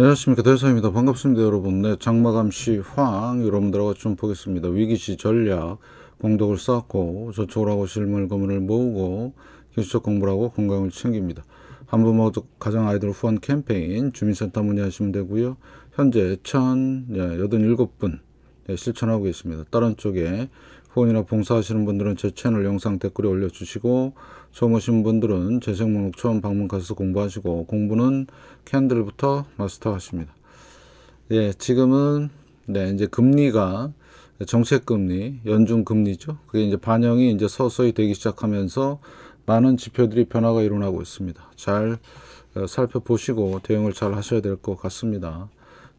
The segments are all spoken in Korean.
안녕하십니까 대사입니다 반갑습니다 여러분 네 장마감시 황 여러분들하고 좀 보겠습니다 위기시 전략 공덕을 쌓고 저축을 하고 실물금을 모으고 기술적 공부를 하고 건강을 챙깁니다 한번모두가장 아이들 후원 캠페인 주민센터 문의하시면 되고요 현재 1087분 예, 예, 실천하고 계십니다 다른 쪽에 후원이나 봉사하시는 분들은 제 채널 영상 댓글에 올려주시고 처음 오신 분들은 재생 목록 처음 방문가서 공부하시고 공부는 캔들부터 마스터하십니다. 예, 지금은 네, 이제 금리가 정책 금리, 연중 금리죠. 그게 이제 반영이 이제 서서히 되기 시작하면서 많은 지표들이 변화가 일어나고 있습니다. 잘 어, 살펴보시고 대응을 잘 하셔야 될 것 같습니다.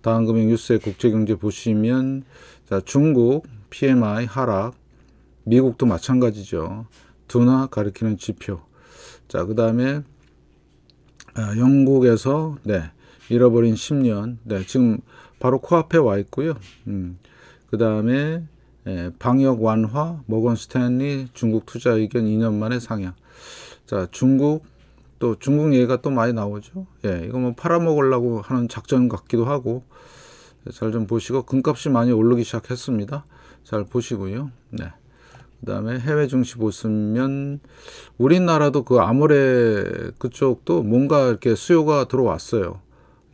다음 금융 뉴스의 국제경제 보시면 자, 중국 PMI 하락, 미국도 마찬가지죠. 두나 가리키는 지표. 자, 그 다음에 아, 영국에서 네, 잃어버린 10년. 네, 지금 바로 코앞에 와 있고요. 음, 그 다음에 예, 방역 완화, 모건 스탠리 중국 투자 의견 2년 만에 상향. 자, 중국 또 중국 얘기가 또 많이 나오죠. 예, 이거 뭐 팔아먹으려고 하는 작전 같기도 하고 잘 좀 보시고 금값이 많이 오르기 시작했습니다. 잘 보시고요. 네. 그 다음에 해외 증시 보시면 우리나라도 그 아모레 그쪽도 뭔가 이렇게 수요가 들어왔어요.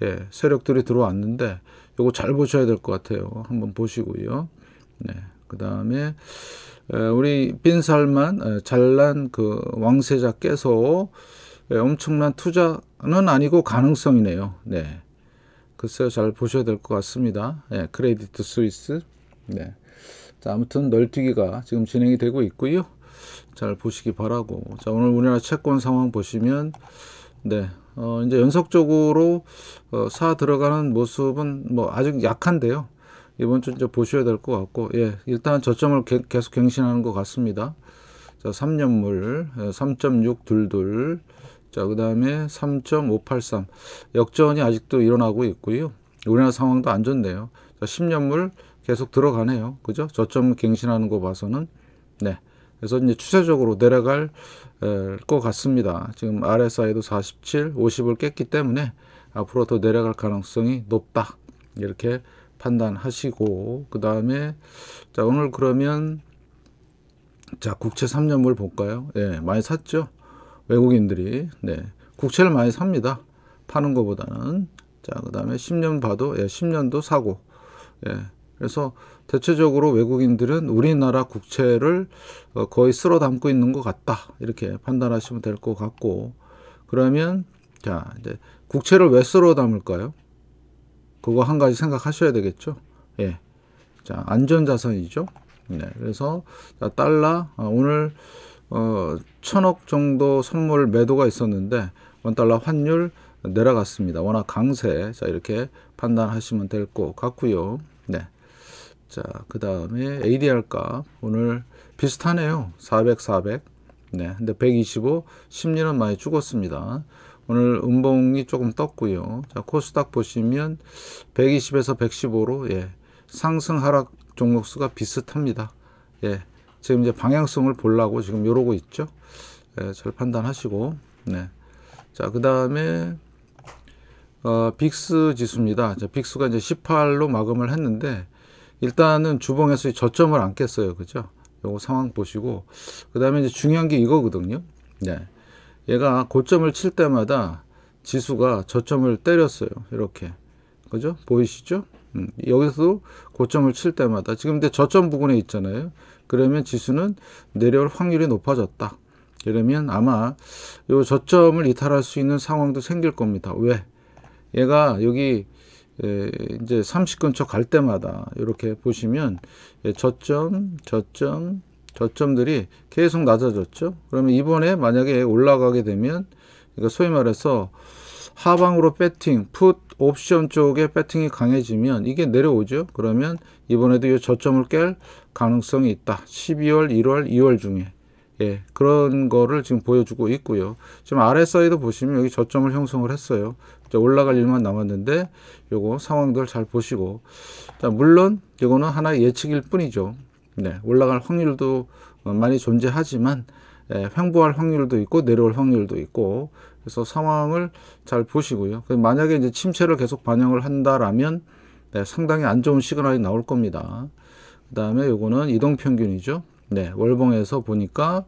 예, 세력들이 들어왔는데 요거 잘 보셔야 될 것 같아요. 한번 보시고요. 네, 그 다음에 우리 빈살만 잘난 그 왕세자께서 엄청난 투자는 아니고 가능성이네요. 네, 글쎄요 잘 보셔야 될 것 같습니다. 예, 크레디트 스위스. 네. 자, 아무튼 널뛰기가 지금 진행이 되고 있고요. 잘 보시기 바라고. 자, 오늘 우리나라 채권 상황 보시면 네. 어, 이제 연속적으로 어, 사 들어가는 모습은 뭐 아직 약한데요. 이번 주 이제 보셔야 될 것 같고, 예, 일단 저점을 개, 계속 갱신하는 것 같습니다. 자, 3년물 3.622 예, 자, 그 다음에 3.583 역전이 아직도 일어나고 있고요. 우리나라 상황도 안 좋네요. 자, 10년물 계속 들어가네요. 그죠? 저점 갱신하는 거 봐서는 네. 그래서 이제 추세적으로 내려갈 것 같습니다. 지금 RSI도 47, 50을 깼기 때문에 앞으로 더 내려갈 가능성이 높다. 이렇게 판단하시고 그 다음에 자 오늘 그러면 자 국채 3년물 볼까요? 예, 많이 샀죠. 외국인들이 네 국채를 많이 삽니다. 파는 것보다는 자그 다음에 10년 봐도 예, 10년도 사고 예, 그래서 대체적으로 외국인들은 우리나라 국채를 어, 거의 쓸어 담고 있는 것 같다. 이렇게 판단하시면 될 것 같고, 그러면, 자, 이제 국채를 왜 쓸어 담을까요? 그거 한 가지 생각하셔야 되겠죠. 예. 자, 안전자산이죠. 네. 그래서, 자, 달러, 어, 오늘, 어, 천억 정도 선물 매도가 있었는데, 원달러 환율 내려갔습니다. 워낙 강세. 자, 이렇게 판단하시면 될 것 같고요. 네. 자, 그 다음에 ADR 값 오늘 비슷하네요. 400, 400. 네, 근데 125, 10년은 많이 죽었습니다. 오늘 음봉이 조금 떴고요. 자, 코스닥 보시면 120에서 115로 예, 상승 하락 종목수가 비슷합니다. 예, 지금 이제 방향성을 보려고 지금 이러고 있죠. 예, 잘 판단하시고. 네. 자, 그 다음에 어, 빅스 지수입니다. 자, 빅스가 이제 18로 마감을 했는데 일단은 주봉에서 저점을 안 깼어요. 그죠? 요거 상황 보시고 그 다음에 이제 중요한 게 이거거든요. 네. 얘가 고점을 칠 때마다 지수가 저점을 때렸어요. 이렇게. 그죠? 보이시죠? 음, 여기서도 고점을 칠 때마다 지금 근데 저점 부근에 있잖아요. 그러면 지수는 내려올 확률이 높아졌다. 이러면 아마 요 저점을 이탈할 수 있는 상황도 생길 겁니다. 왜? 얘가 여기 이제 30근처 갈 때마다 이렇게 보시면 예, 저점, 저점, 저점들이 계속 낮아졌죠. 그러면 이번에 만약에 올라가게 되면 그러니까 소위 말해서 하방으로 배팅, 풋 옵션 쪽에 배팅이 강해지면 이게 내려오죠. 그러면 이번에도 이 저점을 깰 가능성이 있다. 12월, 1월, 2월 중에. 예, 그런 거를 지금 보여주고 있고요. 지금 아래 사이도 보시면 여기 저점을 형성을 했어요. 이제 올라갈 일만 남았는데 요거 상황들 잘 보시고 자, 물론 이거는 하나의 예측일 뿐이죠. 네, 올라갈 확률도 많이 존재하지만 예, 횡보할 확률도 있고 내려올 확률도 있고 그래서 상황을 잘 보시고요. 그 만약에 이제 침체를 계속 반영을 한다라면 네, 상당히 안 좋은 시그널이 나올 겁니다. 그 다음에 요거는 이동평균이죠. 네, 월봉에서 보니까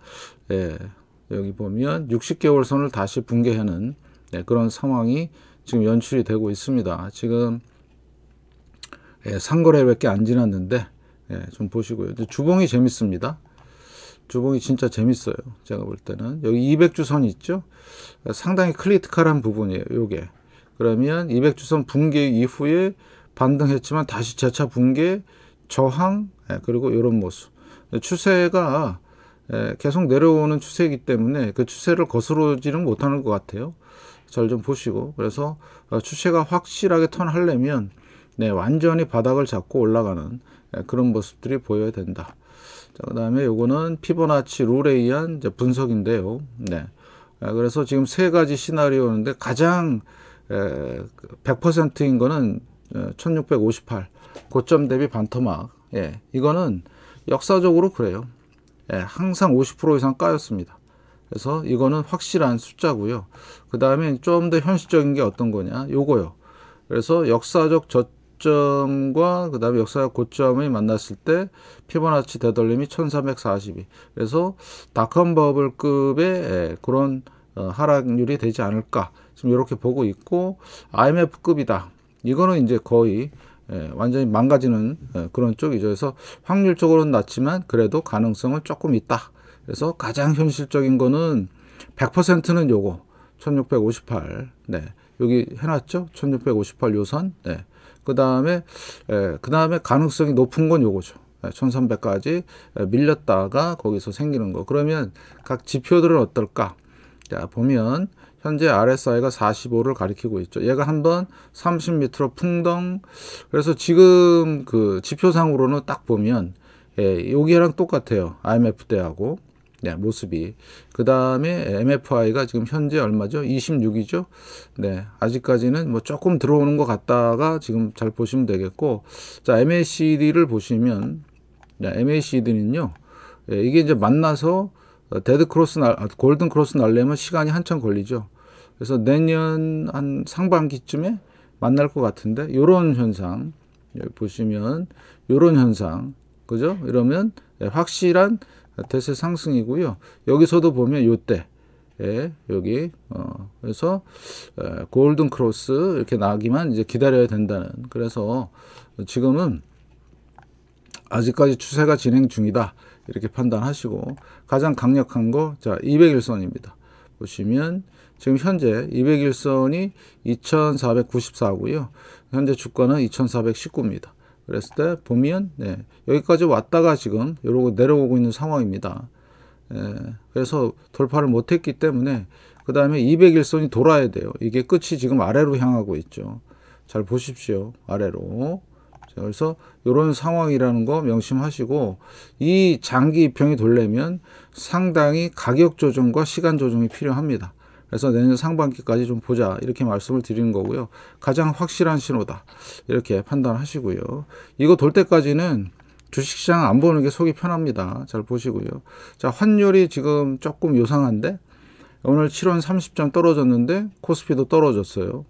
예, 여기 보면 60개월 선을 다시 붕괴하는 네, 그런 상황이 지금 연출이 되고 있습니다. 지금 예, 상거래밖에 안 지났는데 예, 좀 보시고요. 주봉이 재밌습니다. 주봉이 진짜 재밌어요. 제가 볼 때는 여기 200주선 있죠. 그러니까 상당히 클리트컬한 부분이에요. 요게 그러면 200주선 붕괴 이후에 반등했지만 다시 재차 붕괴 저항 예, 그리고 이런 모습 추세가 계속 내려오는 추세이기 때문에 그 추세를 거스르지는 못하는 것 같아요. 잘 좀 보시고 그래서 어, 추세가 확실하게 턴하려면 네, 완전히 바닥을 잡고 올라가는 그런 모습들이 보여야 된다. 자, 그 다음에 요거는 피보나치 룰에 의한 분석인데요. 네. 그래서 지금 세 가지 시나리오인데 가장 100%인 그 거는 1658 어, 고점 대비 반토막. 예. 이거는 역사적으로 그래요. 예, 항상 50% 이상 까였습니다. 그래서 이거는 확실한 숫자고요. 그 다음에 좀 더 현실적인 게 어떤 거냐? 요거요. 그래서 역사적 저점과 그 다음에 역사적 고점이 만났을 때 피보나치 되돌림이 1342. 그래서 닷컴 버블급의 예, 그런 어, 하락률이 되지 않을까. 지금 이렇게 보고 있고 IMF급이다. 이거는 이제 거의 예, 완전히 망가지는 예, 그런 쪽이죠. 그래서 확률적으로는 낮지만 그래도 가능성은 조금 있다. 그래서 가장 현실적인 거는 100%는 요거 1658. 네. 여기 해놨죠? 1658 요선. 네. 그 다음에, 예, 그 다음에 가능성이 높은 건 요거죠. 1300까지 밀렸다가 거기서 생기는 거. 그러면 각 지표들은 어떨까? 자, 보면 현재 RSI가 45를 가리키고 있죠. 얘가 한번 30m로 풍덩. 그래서 지금 그 지표상으로는 딱 보면 예, 여기랑 똑같아요. IMF 때하고 네, 모습이. 그 다음에 MFI가 지금 현재 얼마죠? 26이죠? 네, 아직까지는 뭐 조금 들어오는 것 같다가 지금 잘 보시면 되겠고, 자, MACD를 보시면, 네, MACD는요, 예, 이게 이제 만나서 어, 데드 크로스 날, 아, 골든 크로스 날려면 시간이 한참 걸리죠. 그래서 내년 한 상반기쯤에 만날 것 같은데, 요런 현상, 여기 보시면, 요런 현상, 그죠? 이러면 예, 확실한 대세 상승이고요. 여기서도 보면 요때, 예, 여기, 어, 그래서, 예, 골든 크로스 이렇게 나기만 이제 기다려야 된다는. 그래서 지금은 아직까지 추세가 진행 중이다. 이렇게 판단하시고 가장 강력한 거 자 200일선입니다. 보시면 지금 현재 200일선이 2494고요. 현재 주가는 2419입니다. 그랬을 때 보면 네, 여기까지 왔다가 지금 이러고 내려오고 있는 상황입니다. 예, 그래서 돌파를 못했기 때문에 그 다음에 200일선이 돌아야 돼요. 이게 끝이 지금 아래로 향하고 있죠. 잘 보십시오. 아래로. 그래서 이런 상황이라는 거 명심하시고 이 장기 입형이 돌려면 상당히 가격 조정과 시간 조정이 필요합니다. 그래서 내년 상반기까지 좀 보자 이렇게 말씀을 드리는 거고요. 가장 확실한 신호다 이렇게 판단하시고요. 이거 돌 때까지는 주식시장 안 보는 게 속이 편합니다. 잘 보시고요. 자 환율이 지금 조금 요상한데 오늘 7원 30점 떨어졌는데 코스피도 떨어졌어요.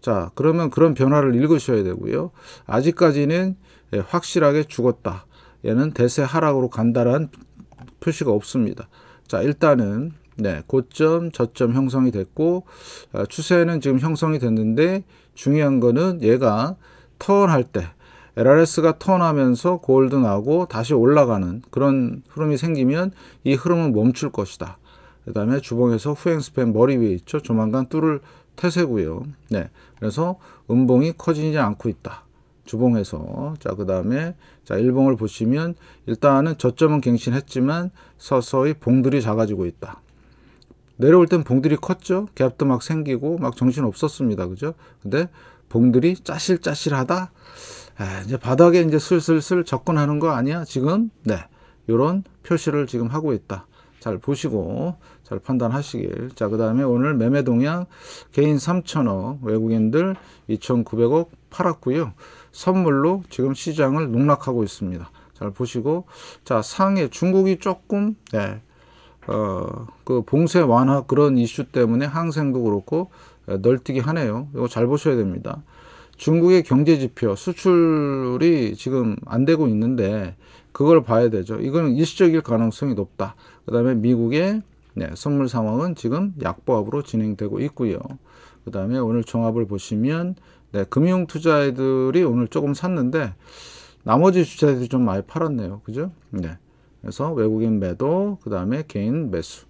자, 그러면 그런 변화를 읽으셔야 되고요. 아직까지는 예, 확실하게 죽었다. 얘는 대세 하락으로 간다란 표시가 없습니다. 자, 일단은 네, 고점, 저점 형성이 됐고 아, 추세는 지금 형성이 됐는데 중요한 거는 얘가 턴할 때 LRS가 턴하면서 골드 나고 다시 올라가는 그런 흐름이 생기면 이 흐름은 멈출 것이다. 그 다음에 주봉에서 후행 스팸 머리 위에 있죠. 조만간 뚫을 태세고요. 네, 그래서 음봉이 커지지 않고 있다. 주봉에서 자그 다음에 자 일봉을 보시면 일단은 저점은 갱신했지만 서서히 봉들이 작아지고 있다. 내려올 땐 봉들이 컸죠. 갭도 막 생기고 막 정신 없었습니다. 그죠? 근데 봉들이 짜실짜실하다. 에, 아, 이제 바닥에 이제 슬슬슬 접근하는 거 아니야? 지금 네, 요런 표시를 지금 하고 있다. 잘 보시고 잘 판단하시길. 자, 그 다음에 오늘 매매 동향 개인 3천억, 외국인들 2,900억 팔았고요. 선물로 지금 시장을 농락하고 있습니다. 잘 보시고 자 상해 중국이 조금 네, 어그 봉쇄 완화 그런 이슈 때문에 항생도 그렇고 네, 널뛰기 하네요. 이거 잘 보셔야 됩니다. 중국의 경제 지표 수출이 지금 안 되고 있는데 그걸 봐야 되죠. 이거는 일시적일 가능성이 높다. 그다음에 미국의 네, 선물 상황은 지금 약보합으로 진행되고 있고요. 그 다음에 오늘 종합을 보시면 네, 금융 투자애들이 오늘 조금 샀는데 나머지 주자들이 좀 많이 팔았네요. 그죠? 네. 그래서 외국인 매도, 그 다음에 개인 매수.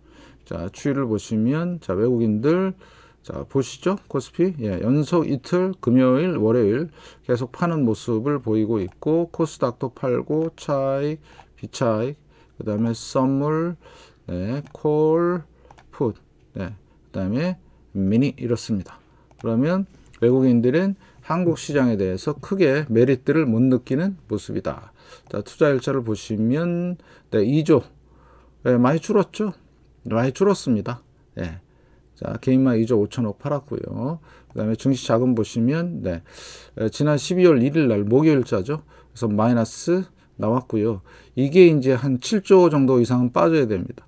자, 추이를 보시면 자, 외국인들 자, 보시죠. 코스피. 예, 연속 이틀 금요일, 월요일 계속 파는 모습을 보이고 있고 코스닥도 팔고 차익, 비차익, 그다음에 선물 네, 콜, 풋, 네, 그 다음에 미니 이렇습니다. 그러면 외국인들은 한국 시장에 대해서 크게 메리트를 못 느끼는 모습이다. 자, 투자 일자를 보시면 네, 2조 네, 많이 줄었죠. 많이 줄었습니다. 네. 자, 개인만 2조 5천억 팔았고요. 그 다음에 증시 자금 보시면 네, 지난 12월 1일 날 목요일자죠. 그래서 마이너스 나왔고요. 이게 이제 한 7조 정도 이상은 빠져야 됩니다.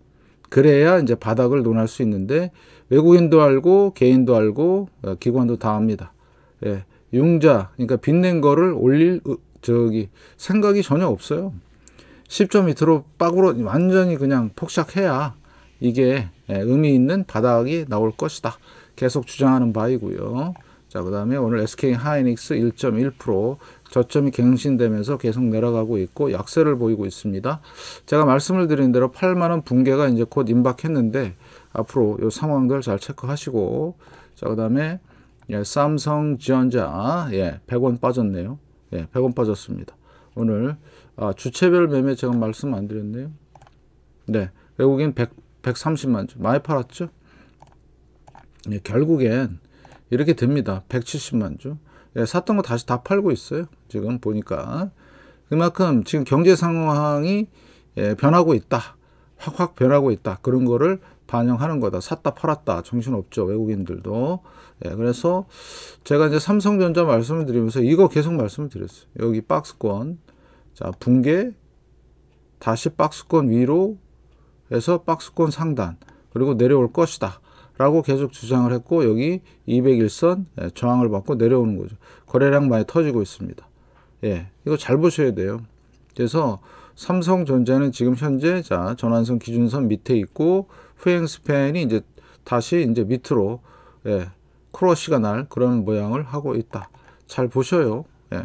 그래야 이제 바닥을 논할 수 있는데 외국인도 알고 개인도 알고 어, 기관도 다합니다 예, 융자 그러니까 빚낸 거를 올릴 저기 생각이 전혀 없어요. 10점 밑으로 빠구로 완전히 그냥 폭삭해야 이게 예, 의미 있는 바닥이 나올 것이다. 계속 주장하는 바이고요. 자, 그 다음에 오늘 SK 하이닉스 1.1%, 저점이 갱신되면서 계속 내려가고 있고 약세를 보이고 있습니다. 제가 말씀을 드린 대로 8만원 붕괴가 이제 곧 임박했는데 앞으로 이 상황들 잘 체크하시고 자그 다음에 예, 삼성전자 예, 100원 빠졌네요. 예, 100원 빠졌습니다. 오늘 아, 주체별 매매 제가 말씀 안 드렸네요. 네, 외국인 100, 130만 주 많이 팔았죠? 예, 결국엔 이렇게 됩니다. 170만 주. 예, 샀던 거 다시 다 팔고 있어요. 지금 보니까. 그만큼 지금 경제 상황이 예, 변하고 있다. 확확 변하고 있다. 그런 거를 반영하는 거다. 샀다 팔았다. 정신없죠. 외국인들도. 예, 그래서 제가 이제 삼성전자 말씀을 드리면서 이거 계속 말씀을 드렸어요. 여기 박스권. 자, 붕괴. 다시 박스권 위로 해서 박스권 상단. 그리고 내려올 것이다. 라고 계속 주장을 했고 여기 201선 예, 저항을 받고 내려오는 거죠. 거래량 많이 터지고 있습니다. 예, 이거 잘 보셔야 돼요. 그래서 삼성전자는 지금 현재 자 전환선 기준선 밑에 있고 후행 스팬이 이제 다시 이제 밑으로 예, 크러쉬가 날 그런 모양을 하고 있다. 잘 보셔요. 예.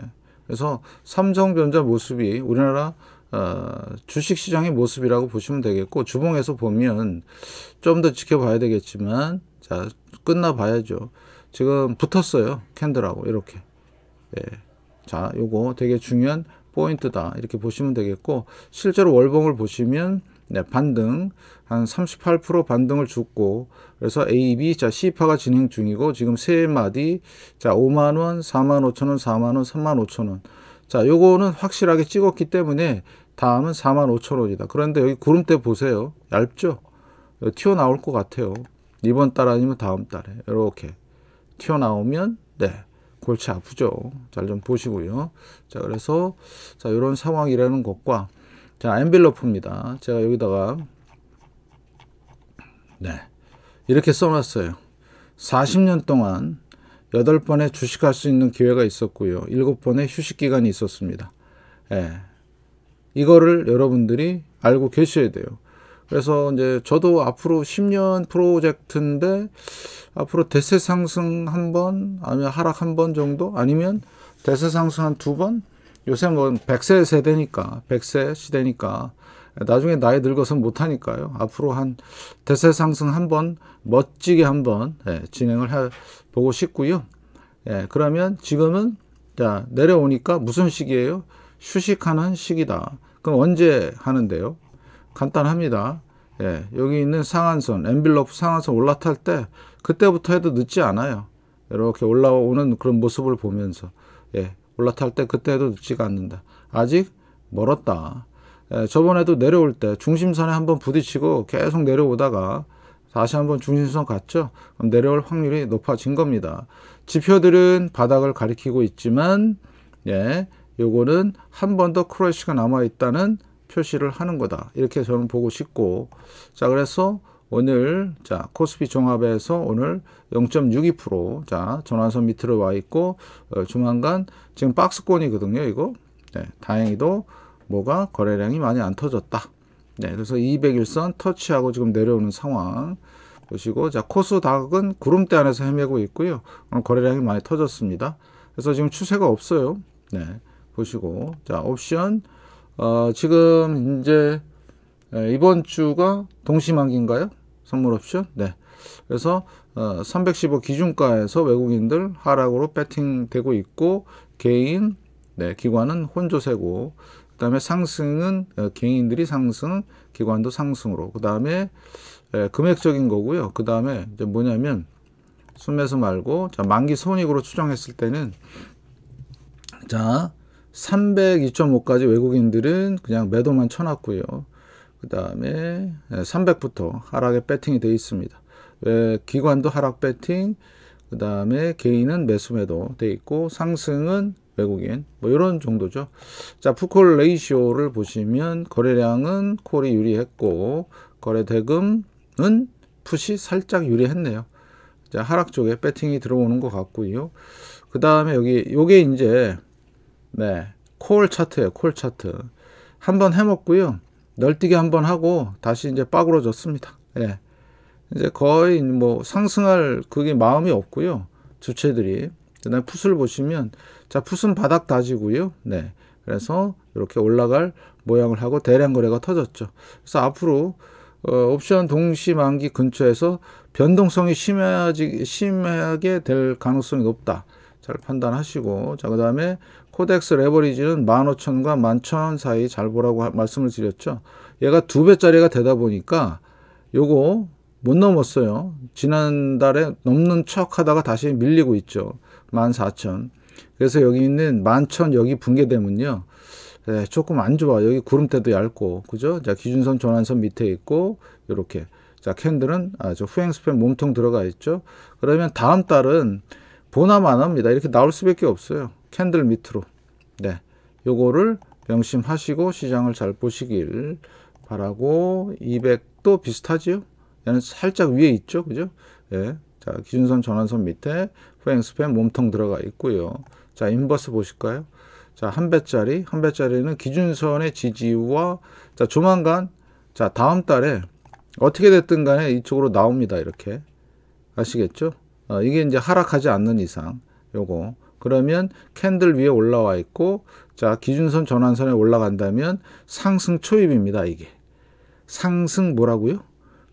그래서 삼성전자 모습이 우리나라 어, 주식시장의 모습이라고 보시면 되겠고 주봉에서 보면 좀 더 지켜봐야 되겠지만 자 끝나 봐야죠 지금 붙었어요 캔들하고 이렇게 예. 자 요거 되게 중요한 포인트다 이렇게 보시면 되겠고 실제로 월봉을 보시면 네, 반등 한 38% 반등을 줬고 그래서 A, B, 자 C파가 진행 중이고 지금 세 마디 자 5만 원, 4만 5천 원, 4만 원, 3만 5천 원 자, 요거는 확실하게 찍었기 때문에 다음은 45,000원이다. 그런데 여기 구름대 보세요. 얇죠? 튀어나올 것 같아요. 이번 달 아니면 다음 달에 이렇게 튀어나오면 네 골치 아프죠. 잘 좀 보시고요. 자 그래서 자 이런 상황이라는 것과 자 엔벨로프입니다. 제가 여기다가 네 이렇게 써놨어요. 40년 동안 여덟 번에 주식할 수 있는 기회가 있었고요. 일곱 번에 휴식 기간이 있었습니다. 예. 이거를 여러분들이 알고 계셔야 돼요. 그래서 이제 저도 앞으로 10년 프로젝트인데 앞으로 대세 상승 한 번, 아니면 하락 한 번 정도, 아니면 대세 상승 한 두 번. 요새 뭐 100세 세대니까, 100세 시대니까 나중에 나이 늙어서 못하니까요. 앞으로 한 대세 상승 한번 멋지게 한번 예, 진행을 해 보고 싶고요. 예, 그러면 지금은 자 내려오니까 무슨 시기예요? 휴식하는 시기다. 그럼 언제 하는데요? 간단합니다. 예, 여기 있는 상한선, 엔빌로 상한선 올라탈 때 그때부터 해도 늦지 않아요. 이렇게 올라오는 그런 모습을 보면서 예, 올라탈 때 그때도 늦지가 않는다. 아직 멀었다. 저번에도 내려올 때 중심선에 한번 부딪히고 계속 내려오다가 다시 한번 중심선 갔죠. 그럼 내려올 확률이 높아진 겁니다. 지표들은 바닥을 가리키고 있지만 예, 요거는 한 번 더 크러쉬가 남아 있다는 표시를 하는 거다. 이렇게 저는 보고 싶고 자 그래서 오늘 자 코스피 종합에서 오늘 0.62%자 전환선 밑으로 와 있고 어, 조만간 지금 박스권이거든요 이거 네, 다행히도 뭐가 거래량이 많이 안 터졌다. 네, 그래서 201선 터치하고 지금 내려오는 상황 보시고 자 코스 닥은 구름대 안에서 헤매고 있고요. 오늘 어, 거래량이 많이 터졌습니다. 그래서 지금 추세가 없어요. 네, 보시고 자 옵션 어, 지금 이제 예, 이번 주가 동시만기인가요? 선물 옵션? 네. 그래서 어, 315 기준가에서 외국인들 하락으로 배팅되고 있고 개인 네, 기관은 혼조세고 그다음에 상승은 어, 개인들이 상승, 기관도 상승으로. 그다음에 예, 금액적인 거고요. 그다음에 이제 뭐냐면 순매수 말고 자, 만기 손익으로 추정했을 때는 자 302.5까지 외국인들은 그냥 매도만 쳐놨고요. 그 다음에 300부터 예, 하락에 배팅이 되 있습니다. 기관도 하락 배팅, 그 다음에 개인은 매수 매도 되 있고 상승은 외국인 뭐 이런 정도죠. 자 푸콜 레이시오를 보시면 거래량은 콜이 유리했고 거래 대금은 푸시 살짝 유리했네요. 자 하락 쪽에 배팅이 들어오는 것 같고요. 그 다음에 여기 요게 이제 네콜 차트예요. 콜 차트 한번 해먹고요. 널뛰기 한번 하고 다시 이제 빠그러졌습니다. 예. 이제 거의 뭐 상승할 그게 마음이 없고요. 주체들이 그다음에 풋을 보시면 자 풋은 바닥 다지고요. 네. 그래서 이렇게 올라갈 모양을 하고 대량 거래가 터졌죠. 그래서 앞으로 어, 옵션 동시 만기 근처에서 변동성이 심해지, 심하게 될 가능성이 높다. 잘 판단하시고 자 그다음에 코덱스 레버리지는 15,000과 11,000 사이 잘 보라고 하, 말씀을 드렸죠. 얘가 두 배짜리가 되다 보니까 요거 못 넘었어요. 지난달에 넘는 척 하다가 다시 밀리고 있죠. 14,000. 그래서 여기 있는 11,000 여기 붕괴되면요. 네, 조금 안 좋아. 여기 구름대도 얇고, 그죠? 자, 기준선 전환선 밑에 있고, 요렇게. 자, 캔들은, 아, 저 후행스팬 몸통 들어가 있죠? 그러면 다음 달은 보나마나입니다 이렇게 나올 수밖에 없어요. 캔들 밑으로. 네. 요거를 명심하시고 시장을 잘 보시길 바라고, 200도 비슷하지요? 얘는 살짝 위에 있죠? 그죠? 예. 자, 기준선 전환선 밑에 후행 스팸 몸통 들어가 있고요. 자, 인버스 보실까요? 자, 한 배짜리, 한 배짜리는 기준선의 지지와 자, 조만간 자, 다음 달에 어떻게 됐든 간에 이쪽으로 나옵니다. 이렇게. 아시겠죠? 어, 이게 이제 하락하지 않는 이상 요거 그러면 캔들 위에 올라와 있고 자 기준선 전환선에 올라간다면 상승 초입입니다 이게 상승 뭐라고요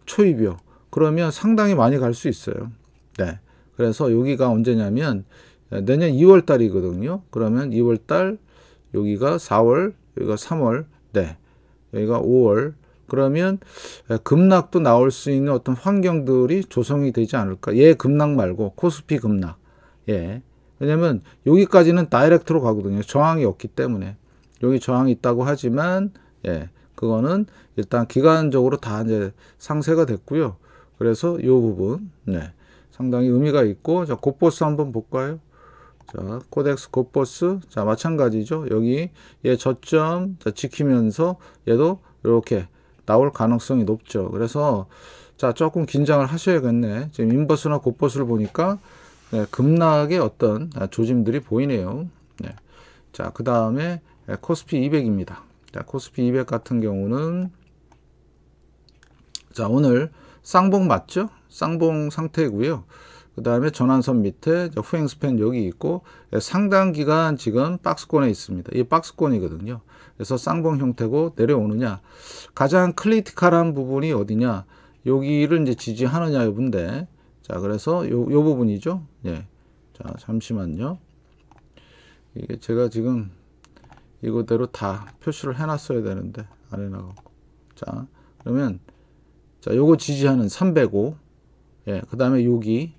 초입이요 그러면 상당히 많이 갈 수 있어요 네. 그래서 여기가 언제냐면 내년 2월 달이거든요. 그러면 2월 달 여기가 4월, 여기가 3월, 네. 여기가 5월. 그러면 급락도 나올 수 있는 어떤 환경들이 조성이 되지 않을까? 얘 예, 급락 말고 코스피 급락. 예. 왜냐면 여기까지는 다이렉트로 가거든요. 저항이 없기 때문에. 여기 저항이 있다고 하지만 예. 그거는 일단 기간적으로 다 이제 상세가 됐고요. 그래서 요 부분 네. 상당히 의미가 있고 자 곱보스 한번 볼까요? 자 코덱스 곱보스 자 마찬가지죠. 여기 얘 저점 자, 지키면서 얘도 이렇게 나올 가능성이 높죠. 그래서 자 조금 긴장을 하셔야겠네. 지금 인버스나 곱보스를 보니까 네, 급락의 어떤 아, 조짐들이 보이네요. 네. 자그 다음에 네, 코스피 200입니다. 자 코스피 200 같은 경우는 자 오늘 쌍봉 맞죠? 쌍봉 상태고요. 이그 다음에 전환선 밑에 후행 스팬 여기 있고 예, 상당 기간 지금 박스권에 있습니다. 이 박스권이거든요. 그래서 쌍봉 형태고 내려오느냐 가장 클리티컬한 부분이 어디냐 여기를 이제 지지하느냐 여분데 자 그래서 요, 요 부분이죠. 예. 자 잠시만요. 이게 제가 지금 이거대로 다 표시를 해놨어야 되는데 안 해놔갖고 자 그러면 자 요거 지지하는 305 예, 그 다음에 여기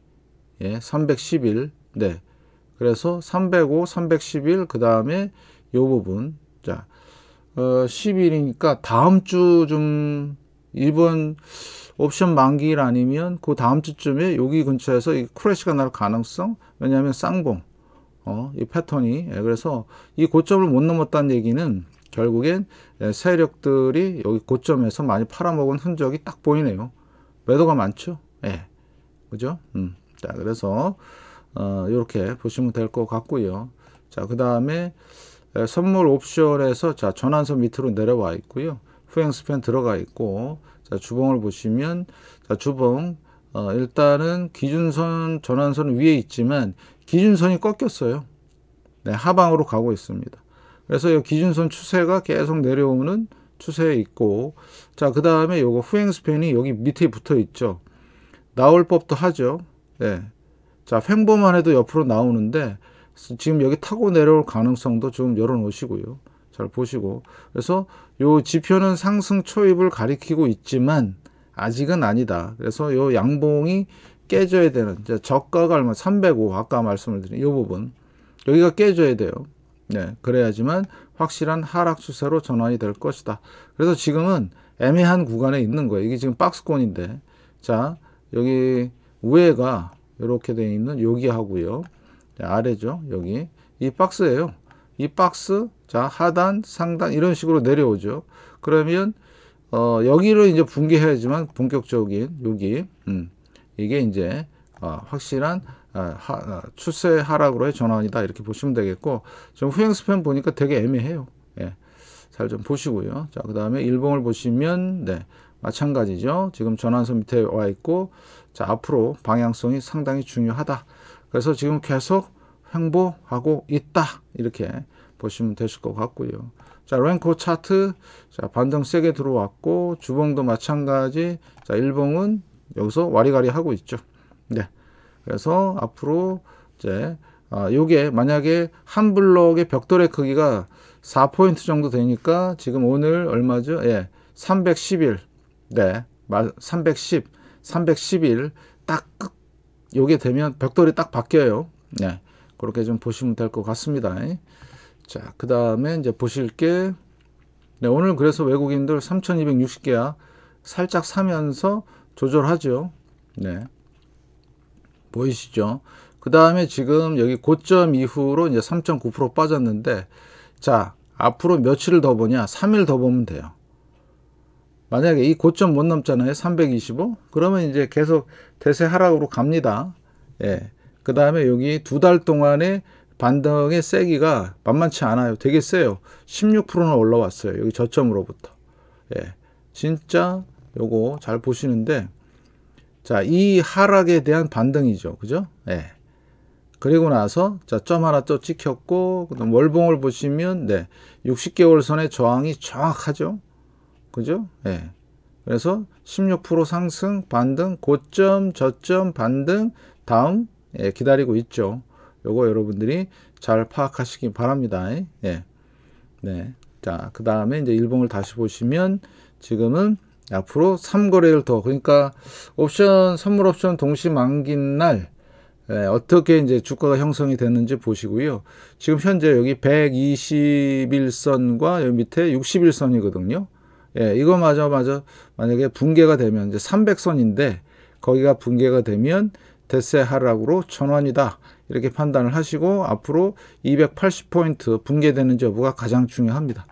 예, 311. 네. 그래서 305, 311, 그 다음에 요 부분. 자, 어, 10일이니까 다음 주 좀 이번 옵션 만기일 아니면 그 다음 주쯤에 여기 근처에서 이 크래시가 날 가능성 왜냐하면 쌍봉 어, 이 패턴이 예, 그래서 이 고점을 못 넘었다는 얘기는 결국엔 예, 세력들이 여기 고점에서 많이 팔아먹은 흔적이 딱 보이네요 매도가 많죠 예. 그죠? 음. 자, 그래서 어, 이렇게 보시면 될 것 같고요. 자, 그 다음에 선물 옵션에서 자 전환선 밑으로 내려와 있고요. 후행 스팬 들어가 있고 자 주봉을 보시면 자 주봉 어, 일단은 기준선 전환선 위에 있지만 기준선이 꺾였어요. 네, 하방으로 가고 있습니다. 그래서 이 기준선 추세가 계속 내려오는 추세에 있고 자그 다음에 요거 후행 스팬이 여기 밑에 붙어 있죠. 나올 법도 하죠. 예. 자, 횡보만 해도 옆으로 나오는데 지금 여기 타고 내려올 가능성도 좀 열어놓으시고요. 잘 보시고. 그래서 요 지표는 상승 초입을 가리키고 있지만 아직은 아니다. 그래서 요 양봉이 깨져야 되는 저가가 얼마 305 아까 말씀을 드린 이 부분 여기가 깨져야 돼요. 네, 그래야지만 확실한 하락 추세로 전환이 될 것이다. 그래서 지금은 애매한 구간에 있는 거예요. 이게 지금 박스권인데 자 여기 위에가 이렇게 되어 있는 여기 하고요. 아래죠. 여기 이 박스예요. 이 박스 자 하단 상단 이런 식으로 내려오죠. 그러면 어, 여기를 이제 분기해야지만 본격적인 여기 음, 이게 이제 어, 확실한 어, 하, 어, 추세 하락으로의 전환이다 이렇게 보시면 되겠고 지금 후행 스팬 보니까 되게 애매해요. 예. 잘 좀 보시고요. 자, 그 다음에 일봉을 보시면, 네. 마찬가지죠. 지금 전환선 밑에 와 있고 자 앞으로 방향성이 상당히 중요하다. 그래서 지금 계속 횡보하고 있다. 이렇게 보시면 되실 것 같고요. 자, 랭코 차트. 자, 반등 세게 들어왔고, 주봉도 마찬가지. 자, 일봉은 여기서 와리가리 하고 있죠. 네. 그래서 앞으로 이제, 아, 요게 만약에 한 블록의 벽돌의 크기가 4포인트 정도 되니까 지금 오늘 얼마죠? 예. 3 1 1 네. 310, 311딱 요게 되면 벽돌이 딱 바뀌어요. 네. 그렇게 좀 보시면 될 것 같습니다. 자, 그 다음에 이제 보실 게, 네, 오늘 그래서 외국인들 3,260개야 살짝 사면서 조절하죠. 네. 보이시죠? 그 다음에 지금 여기 고점 이후로 이제 3.9% 빠졌는데, 자, 앞으로 며칠을 더 보냐? 3일 더 보면 돼요. 만약에 이 고점 못 넘잖아요. 325. 그러면 이제 계속 대세 하락으로 갑니다. 예. 그 다음에 여기 두 달동안에 반등의 세기가 만만치 않아요. 되게 세요. 16%나 올라왔어요. 여기 저점으로부터. 예. 진짜 요거 잘 보시는데 자, 이 하락에 대한 반등이죠. 그죠? 예. 그리고 나서 자, 점 하나 또 찍혔고 그다음 월봉을 보시면 네. 60개월 선의 저항이 정확하죠. 그죠? 예. 그래서 16% 상승, 반등, 고점, 저점, 반등, 다음 예, 기다리고 있죠. 요거 여러분들이 잘 파악하시기 바랍니다. 예. 네. 자, 그 다음에 이제 일봉을 다시 보시면 지금은 앞으로 3거래일 더, 그러니까 옵션, 선물 옵션 동시 만긴 날, 예, 어떻게 이제 주가가 형성이 됐는지 보시고요. 지금 현재 여기 121선과 여기 밑에 61선이거든요. 예, 이거 맞아, 맞아. 만약에 붕괴가 되면 이제 300선인데 거기가 붕괴가 되면 대세 하락으로 천원이다. 이렇게 판단을 하시고 앞으로 280포인트 붕괴되는지 여부가 가장 중요합니다.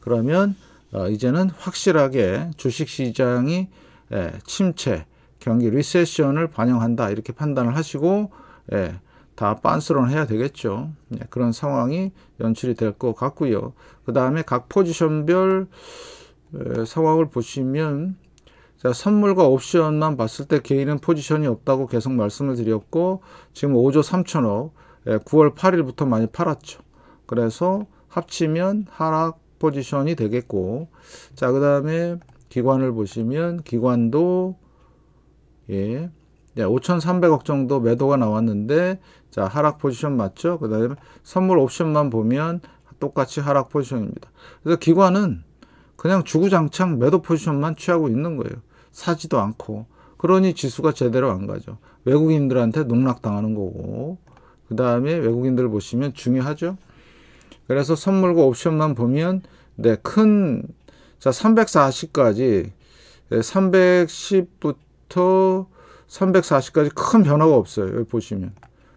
그러면 어, 이제는 확실하게 주식시장이 예, 침체, 경기 리세션을 반영한다 이렇게 판단을 하시고 예, 다 빤스런해야 되겠죠. 예, 그런 상황이 연출이 될 것 같고요. 그 다음에 각 포지션별 상황을 보시면 자, 선물과 옵션만 봤을 때 개인은 포지션이 없다고 계속 말씀을 드렸고 지금 5조 3천억 9월 8일부터 많이 팔았죠. 그래서 합치면 하락 포지션이 되겠고 자그 다음에 기관을 보시면 기관도 예 5,300억 정도 매도가 나왔는데 자 하락 포지션 맞죠? 그 다음에 선물 옵션만 보면 똑같이 하락 포지션입니다. 그래서 기관은 그냥 주구장창 매도 포지션만 취하고 있는 거예요. 사지도 않고. 그러니 지수가 제대로 안 가죠. 외국인들한테 농락당하는 거고. 그 다음에 외국인들 보시면 중요하죠. 그래서 선물과 옵션만 보면 네, 큰, 자, 340까지, 네, 310부터 340까지 큰 변화가 없어요. 여기 보시면.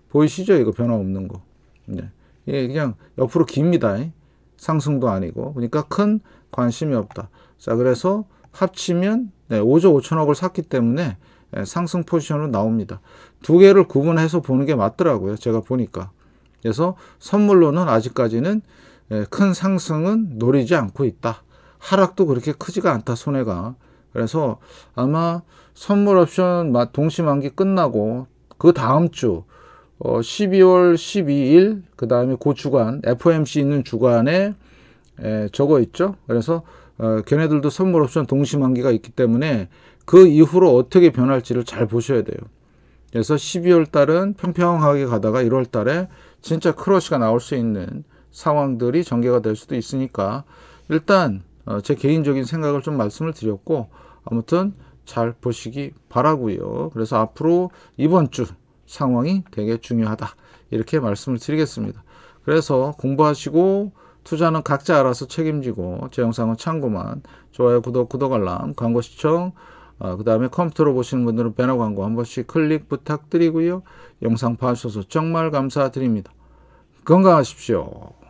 보이시죠? 이거 변화 없는 거. 네. 예, 그냥 옆으로 깁니다. 상승도 아니고. 그러니까 큰 관심이 없다. 자, 그래서 합치면 네, 5조 5천억을 샀기 때문에 네, 상승 포지션으로 나옵니다. 두 개를 구분해서 보는 게 맞더라고요. 제가 보니까. 그래서 선물로는 아직까지는 네, 큰 상승은 노리지 않고 있다. 하락도 그렇게 크지가 않다, 손해가. 그래서 아마 선물 옵션 동시 만기 끝나고 그 다음 주 12월 어, 12일 그 다음에 고 그 주간 FOMC 있는 주간에 에, 예, 적어 있죠. 그래서 어, 걔네들도 선물 옵션 동시만기가 있기 때문에 그 이후로 어떻게 변할지를 잘 보셔야 돼요. 그래서 12월 달은 평평하게 가다가 1월 달에 진짜 크러쉬가 나올 수 있는 상황들이 전개가 될 수도 있으니까 일단 어, 제 개인적인 생각을 좀 말씀을 드렸고 아무튼 잘 보시기 바라고요. 그래서 앞으로 이번 주 상황이 되게 중요하다 이렇게 말씀을 드리겠습니다. 그래서 공부하시고 투자는 각자 알아서 책임지고 제 영상은 참고만 좋아요, 구독, 구독 알람, 광고 시청, 어, 그 다음에 컴퓨터로 보시는 분들은 배너 광고 한 번씩 클릭 부탁드리고요. 영상 봐주셔서 정말 감사드립니다. 건강하십시오.